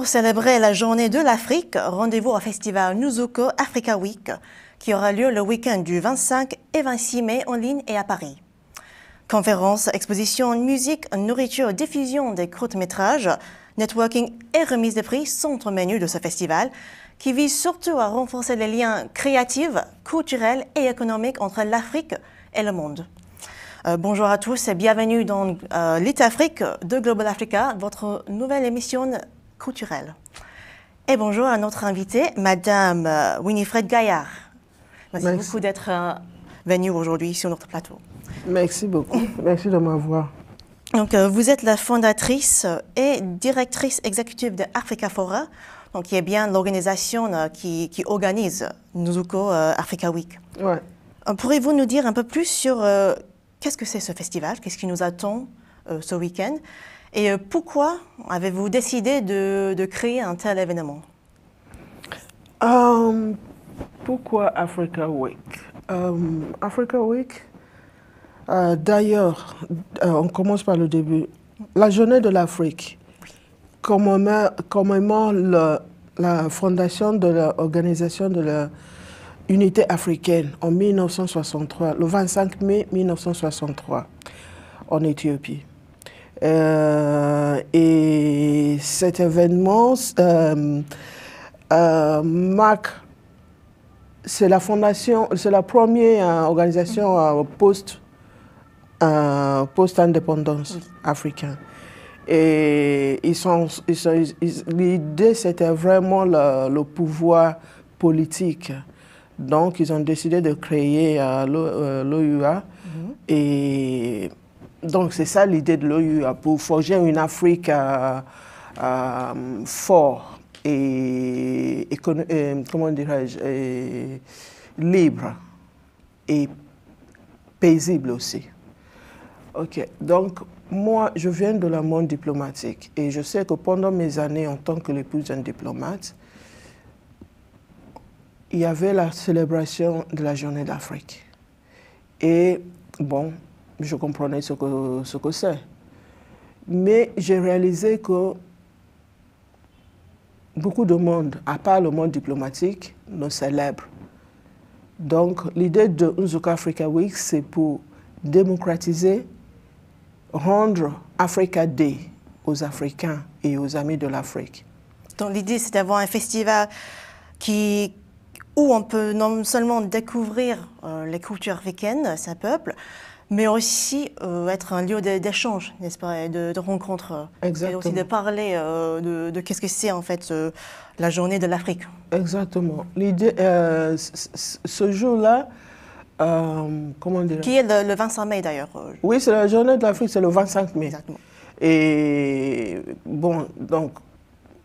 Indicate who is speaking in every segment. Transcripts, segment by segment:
Speaker 1: Pour célébrer la journée de l'Afrique, rendez-vous au festival Nuzuko Africa Week qui aura lieu le week-end du 25 et 26 mai en ligne et à Paris. Conférences, expositions, musique, nourriture, diffusion des courts-métrages, networking et remise de prix sont au menu de ce festival qui vise surtout à renforcer les liens créatifs, culturels et économiques entre l'Afrique et le monde. Euh, bonjour à tous et bienvenue dans euh, Afrique de Global Africa, votre nouvelle émission culturelle. Et bonjour à notre invitée, Madame euh, Winifred Gaillard. Merci, beaucoup d'être euh, venue aujourd'hui sur notre plateau. Merci beaucoup. Merci de m'avoir. Donc, euh, vous êtes la fondatrice et directrice exécutive de Africa Fora, donc qui est bien l'organisation qui, organise Nuzuko Africa Week. Ouais. Pourriez-vous nous dire un peu plus sur qu'est-ce que c'est ce festival, qu'est-ce qui nous attend ce week-end et euh, pourquoi avez-vous décidé de, créer un tel événement
Speaker 2: euh, Pourquoi Africa Week euh, Africa Week, d'ailleurs, on commence par le début. La journée de l'Afrique commémore, la fondation de l'organisation de la unité africaine en 1963, le 25 mai 1963, en Éthiopie. Euh, et cet événement euh, euh, marque c'est la fondation, c'est la première organisation post post-indépendance africaine. Et ils sont, l'idée, c'était vraiment le, pouvoir politique. Donc, ils ont décidé de créer l'OUA mhm. et donc c'est ça l'idée de l'OUA, hein, pour forger une Afrique euh, euh, forte et, euh, comment dirais-je, libre et paisible aussi. Ok, donc moi, je viens de la monde diplomatique et je sais que pendant mes années en tant que l'épouse d'un diplomate, il y avait la célébration de la Journée d'Afrique. Et bon, je comprenais ce que ce c'est. Mais j'ai réalisé que beaucoup de monde, à part le monde diplomatique, ne célèbre. Donc l'idée de Unzuka Africa Week, c'est pour démocratiser, rendre Africa Day aux Africains et aux amis de l'Afrique.
Speaker 1: Donc l'idée, c'est d'avoir un festival qui, où on peut non seulement découvrir euh, les cultures africaines sa peuple, mais aussi euh, être un lieu d'échange, n'est-ce pas, de, rencontre. Exactement. Euh, et aussi de parler euh, de, qu'est-ce que c'est en fait
Speaker 2: la journée de l'Afrique. Exactement. L'idée, ce jour-là, comment dire Qui
Speaker 1: est le, 25 mai d'ailleurs.
Speaker 2: Oui, c'est la journée de l'Afrique, c'est le 25 mai. Exactement. Et bon, donc,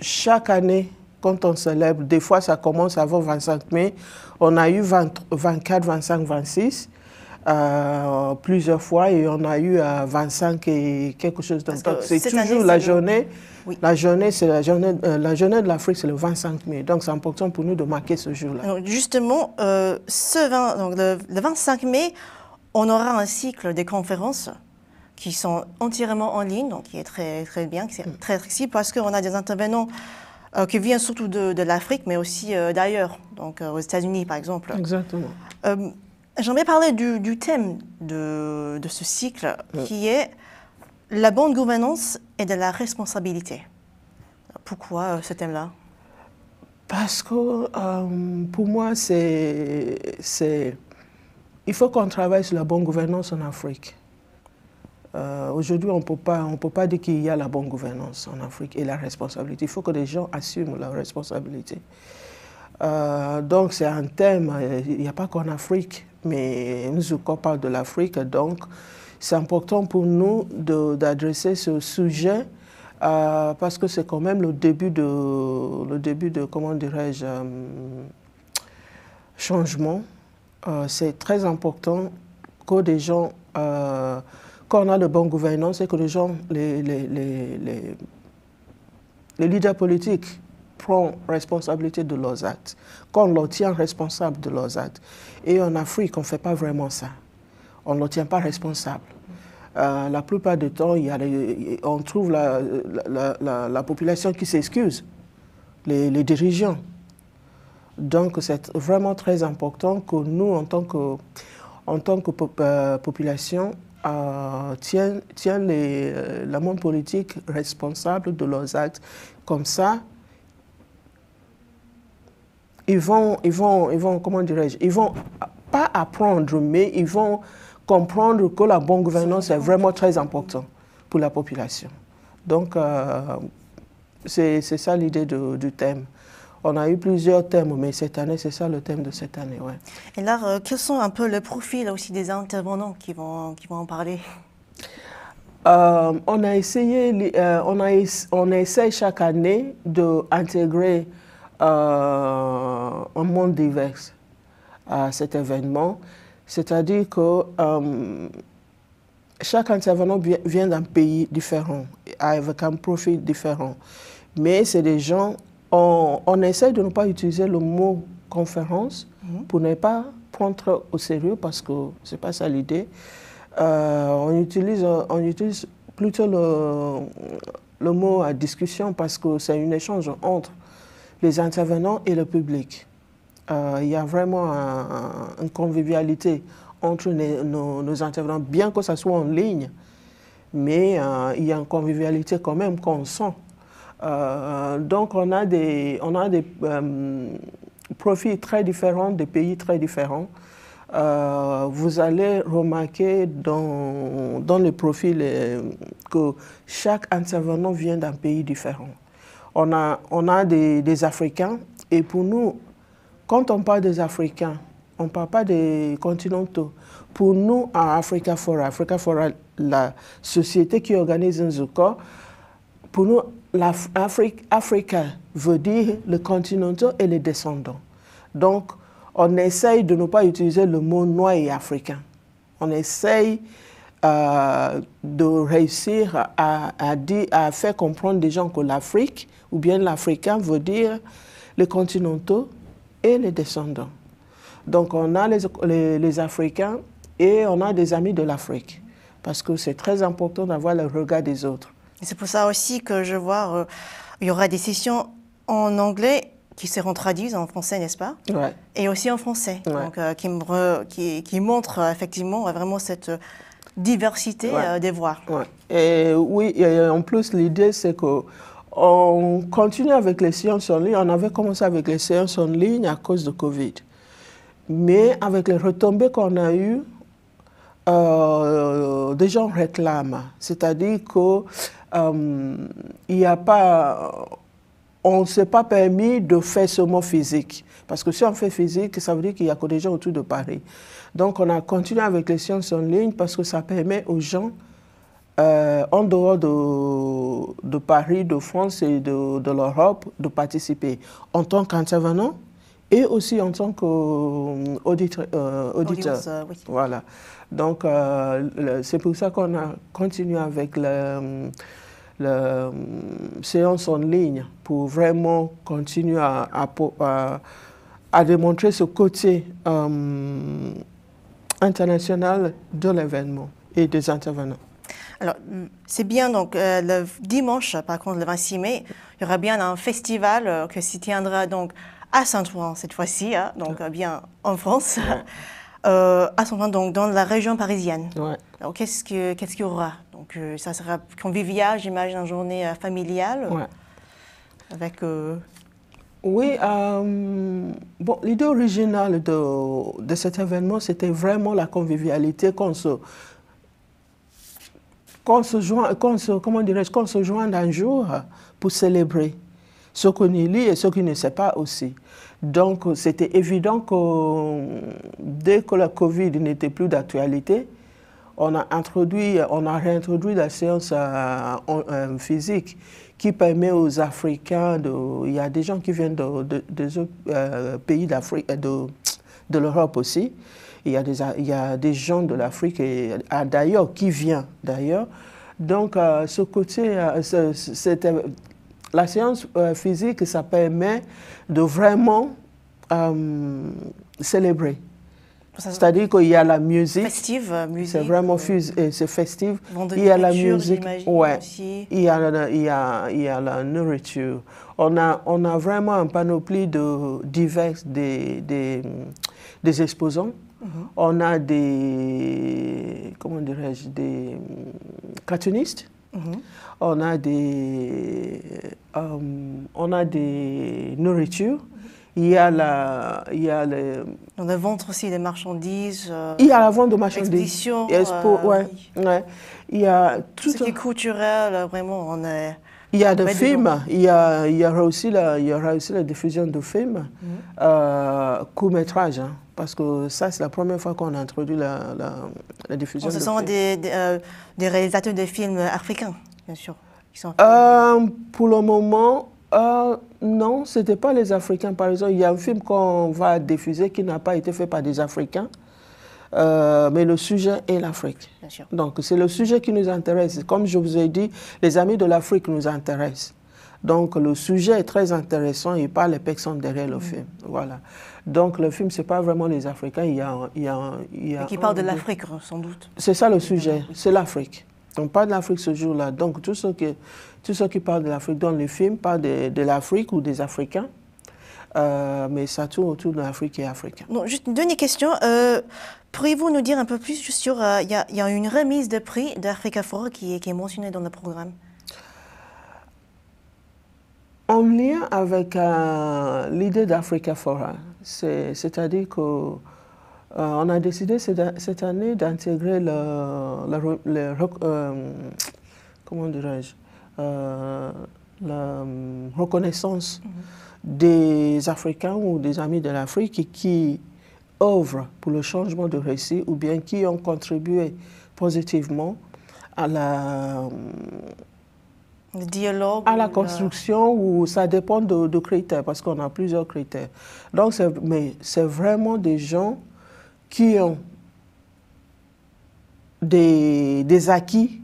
Speaker 2: chaque année, quand on célèbre, des fois ça commence avant le 25 mai, on a eu 20, 24, 25, 26. Euh, plusieurs fois et on a eu à euh, 25 et quelque chose. C'est toujours la journée, la journée. c'est la journée, euh, la journée de l'Afrique, c'est le 25 mai. Donc, c'est important pour nous de marquer ce jour-là.
Speaker 1: Justement, ce donc le, 25 mai, on aura un cycle des conférences qui sont entièrement en ligne, donc qui est très, très bien, qui est mm. très accessible parce qu'on a des intervenants qui viennent surtout de, de l'Afrique, mais aussi d'ailleurs, donc aux États-Unis par exemple. Exactement. J'aimerais parler du, thème de, ce cycle qui est la bonne gouvernance et de la responsabilité. Pourquoi euh, ce thème-là
Speaker 2: Parce que euh, pour moi, c'est. Il faut qu'on travaille sur la bonne gouvernance en Afrique. Euh, aujourd'hui, on ne peut pas dire qu'il y a la bonne gouvernance en Afrique et la responsabilité. Il faut que les gens assument la responsabilité. donc c'est un thème, il n'y a pas qu'en Afrique, mais nous parle de l'Afrique. Donc, c'est important pour nous d'adresser ce sujet euh, parce que c'est quand même le début de, le début de comment dirais-je, euh, changement. Euh, c'est très important que des gens, qu'on a le bon gouvernement, et que les gens, les leaders politiques prend responsabilité de leurs actes, qu'on leur tient responsable de leurs actes. Et en Afrique, on ne fait pas vraiment ça. On ne leur tient pas responsable. Euh, la plupart du temps, on trouve la, population qui s'excuse, les, dirigeants. Donc c'est vraiment très important que nous, en tant que, en tant que euh, population, euh, tiennent, les, la monde politique responsable de leurs actes. Comme ça, ils vont, ils vont, ils vont comment dirais-je, ils vont pas apprendre, mais ils vont comprendre que la bonne gouvernance est vraiment très importante pour la population. Donc, euh, c'est ça l'idée du thème. On a eu plusieurs thèmes, mais cette année, c'est ça le thème de cette année. Ouais.
Speaker 1: Et là, euh, quels sont un peu les profils aussi des intervenants qui vont, qui vont en parler
Speaker 2: euh, on, a essayé, on, a, on essaie chaque année d'intégrer euh, un monde divers à cet événement. C'est-à-dire que euh, chaque intervenant vient d'un pays différent, avec un profil différent. Mais c'est des gens, on, essaie de ne pas utiliser le mot conférence mhm. pour ne pas prendre au sérieux parce que ce n'est pas ça l'idée. Euh, on, utilise, on utilise plutôt le, le mot à discussion parce que c'est un échange entre les intervenants et le public. Euh, il y a vraiment une convivialité entre nos, intervenants, bien que ce soit en ligne, mais euh, il y a une convivialité quand même qu'on sent. Euh, donc on a des, on a des profils très différents, des pays très différents. vous allez remarquer dans les profils que chaque intervenant vient d'un pays différent on a, on a des, Africains. Et pour nous, quand on parle des Africains, on ne parle pas des continentaux. Pour nous, à Africa Fora, Africa Fora, la société qui organise Nzuko, pour nous, l'Afrique, Africa veut dire le continentaux et les descendants. Donc, on essaye de ne pas utiliser le mot noir et africain. On essaye euh, de réussir à, à, faire comprendre des gens que l'Afrique, ou bien l'Africain veut dire les continentaux et les descendants. Donc on a les, les, Africains et on a des amis de l'Afrique, parce que c'est très important d'avoir le regard des autres. C'est pour ça aussi que je vois, euh, il y aura des sessions en
Speaker 1: anglais qui seront traduites en français, n'est-ce pas Et aussi en français, donc, euh, qui, me qui, montre effectivement vraiment cette diversité euh, des voix.
Speaker 2: oui, en plus, l'idée, c'est qu'on continue avec les séances en ligne. On avait commencé avec les séances en ligne à cause de Covid. Mais avec les retombées qu'on a eues, euh, des gens réclament. C'est-à-dire qu'il euh, n'y a pas on ne s'est pas permis de faire ce mot physique. Parce que si on fait physique, ça veut dire qu'il y a que des gens autour de Paris. Donc on a continué avec les sciences en ligne parce que ça permet aux gens, euh, en dehors de, Paris, de France et de, l'Europe, de participer en tant qu'intervenant et aussi en tant qu'auditeur. Euh, euh, voilà. Donc c'est pour ça qu'on a continué avec le la euh, séance en ligne pour vraiment continuer à, à, à, démontrer ce côté euh, international de l'événement et des intervenants. Alors, c'est bien,
Speaker 1: donc euh, le dimanche, par contre, le 26 mai, il y aura bien un festival qui que s'y tiendra donc à Saint-Ouen cette fois-ci, hein, donc ah. bien en France. Ah. Euh, à son temps, donc, dans la région parisienne. qu'est-ce qu'il y aura Donc, euh, ça sera convivial, j'imagine, une journée euh, familiale.
Speaker 2: Avec. Oui, bon, l'idée originale de, cet événement, c'était vraiment la convivialité qu'on se, qu'on se, joint, comment qu'on se joigne un jour pour célébrer ce qu'on y lit et ce qu'on ne sait pas aussi. Donc, c'était évident que dès que la Covid n'était plus d'actualité, on a introduit, on a réintroduit la séance euh, euh, physique qui permet aux Africains de. Il y a des gens qui viennent de, des euh, pays d'Afrique, de, de l'Europe aussi. Il y, a des, gens de l'Afrique ah, d'ailleurs qui viennent d'ailleurs. Donc, ce côté, c'était la science euh, physique, ça permet de vraiment euh, célébrer. C'est-à-dire qu'il y a la musique. Euh, c'est vraiment festif. Il y a la musique. Ouais. Il, y a la, il y a la nourriture. On a, vraiment un panoplie de divers des, exposants. Mhm. On a des, comment dirais-je, des mm, cartoonistes. Mm-hmm. On a des, euh, euh, on a des nourritures. Il y a la, il y a On a vente aussi des marchandises.
Speaker 1: Euh, il y a la vente de marchandises. Euh, ouais,
Speaker 2: ouais, Il y a tout. Ce qui est
Speaker 1: culturel, vraiment, on
Speaker 2: Il y a des films, il y, a, il y aura aussi la, il y aura aussi la diffusion de films, mm-hmm. euh, court métrage. Hein parce que ça, c'est la première fois qu'on a introduit la, diffusion. Oh, ce sont
Speaker 1: euh, des, réalisateurs de films africains,
Speaker 2: bien sûr. Euh, pour le moment, euh, non, ce n'était pas les Africains. Par exemple, il y a un film qu'on va diffuser qui n'a pas été fait par des Africains. mais le sujet est l'Afrique. Donc c'est le sujet qui nous intéresse. Comme je vous ai dit, les amis de l'Afrique nous intéressent. Donc le sujet est très intéressant et pas les personnes derrière le mm. film. Voilà. Donc le film, c'est pas vraiment les Africains, il y a... Il y, a, il y a, qui parle de l'Afrique, sans doute. C'est ça le sujet, c'est l'Afrique. On parle de l'Afrique ce jour-là. Donc tout ce qui, tout ceux qui parlent de l'Afrique dans le film parlent de, l'Afrique ou des Africains. Euh, mais ça tourne autour de l'Afrique et africain.
Speaker 1: Non, juste une dernière question. Euh, pourriez-vous nous dire un peu plus sur... Euh, il y, a une remise de prix d'Africa Forum qui est mentionnée dans le programme.
Speaker 2: En lien avec euh, l'idée d'Africa Fora, c'est-à-dire qu'on euh, a décidé cette année d'intégrer le, euh, la reconnaissance mm-hmm. des Africains ou des amis de l'Afrique qui, qui œuvrent pour le changement de récit ou bien qui ont contribué positivement à la dialogue À la construction, ça dépend de, critères, parce qu'on a plusieurs critères. Donc, mais c'est vraiment des gens qui ont des, des acquis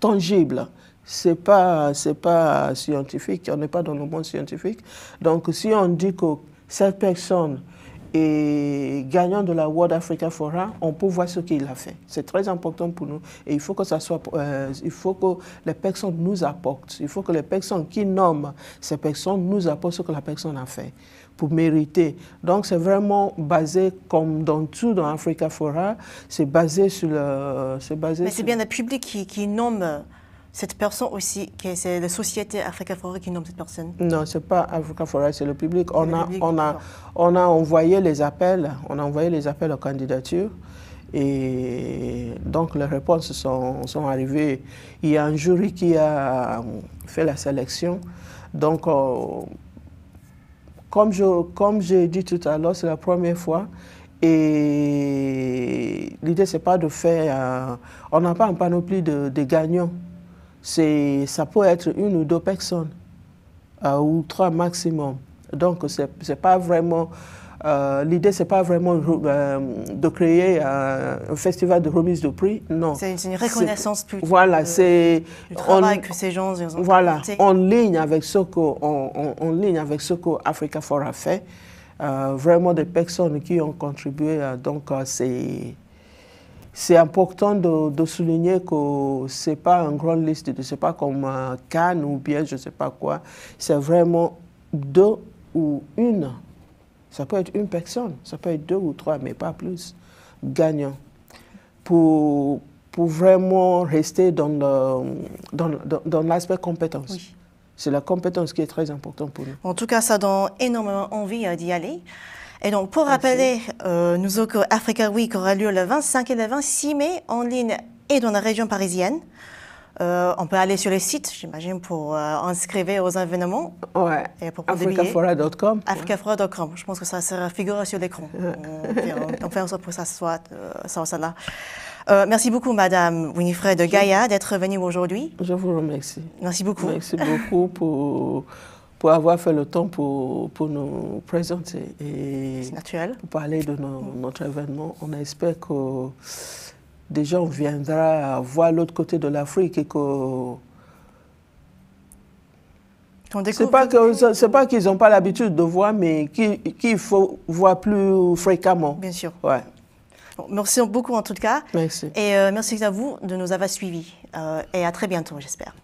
Speaker 2: tangibles. Ce n'est c'est pas scientifique, on n'est pas dans le monde scientifique. Donc, si on dit que cette personne et gagnant de la World Africa Forum, on peut voir ce qu'il a fait. C'est très important pour nous et il faut que ça soit, euh, il faut que les personnes nous apportent, il faut que les personnes qui nomment ces personnes nous apportent ce que la personne a fait pour mériter. Donc c'est vraiment basé comme dans tout dans Africa Forum, c'est basé sur le, Mais c'est bien
Speaker 1: le public qui nomme cette personne aussi, c'est la société Africa Forest qui nomme cette personne
Speaker 2: Non, ce n'est pas Africa Forest, c'est le public. On, a, on, a, on a envoyé les appels, on a envoyé les appels aux candidatures. Et donc les réponses sont, arrivées. Il y a un jury qui a fait la sélection. Donc, euh, comme j'ai dit tout à l'heure, c'est la première fois. Et l'idée, c'est pas de faire. Euh, on n'a pas un panoplie de, de gagnants ça peut être une ou deux personnes, euh, ou trois maximum. Donc, c'est pas vraiment. Euh, l'idée, c'est pas vraiment euh, de créer un festival de remise de prix, non. C'est une reconnaissance plus. Voilà, c'est. que ces gens ont Voilà, en ligne avec ce que, on, en ligne avec ce qu'Africa Africa a fait, vraiment des personnes qui ont contribué, donc c'est c'est important de, souligner que ce n'est pas une grande liste, ce n'est pas comme euh, Cannes ou bien je ne sais pas quoi. C'est vraiment deux ou une. Ça peut être une personne, ça peut être deux ou trois, mais pas plus, gagnant. Pour, pour vraiment rester dans l'aspect dans, dans, compétence. C'est la compétence qui est très importante pour nous.
Speaker 1: En tout cas, ça donne énormément envie euh, d'y aller. Et donc, pour rappeler, euh, nous avons Africa Week aura lieu le 25 et le 26 mai en ligne et dans la région parisienne. Euh, on peut aller sur le site, j'imagine, pour euh, inscrire aux événements. Ouais. Et Africafora.com. Africafora.com. Je pense que ça sera figuré sur l'écran. on, on, fait en sorte pour que ça soit ça, ça là. merci beaucoup, Madame Winifred Gaïa, d'être venue aujourd'hui.
Speaker 2: Je vous remercie. Merci beaucoup. Merci beaucoup pour pour avoir fait le temps pour, nous présenter et parler de notre événement. On espère que des gens viendront voir l'autre côté de l'Afrique et que c'est pas pas qu'ils n'ont pas l'habitude de voir, mais qu'il faut voir plus fréquemment. Bien sûr.
Speaker 1: merci beaucoup en tout cas. Merci. Et euh, merci à vous de nous avoir suivis. Euh, et à très bientôt, j'espère.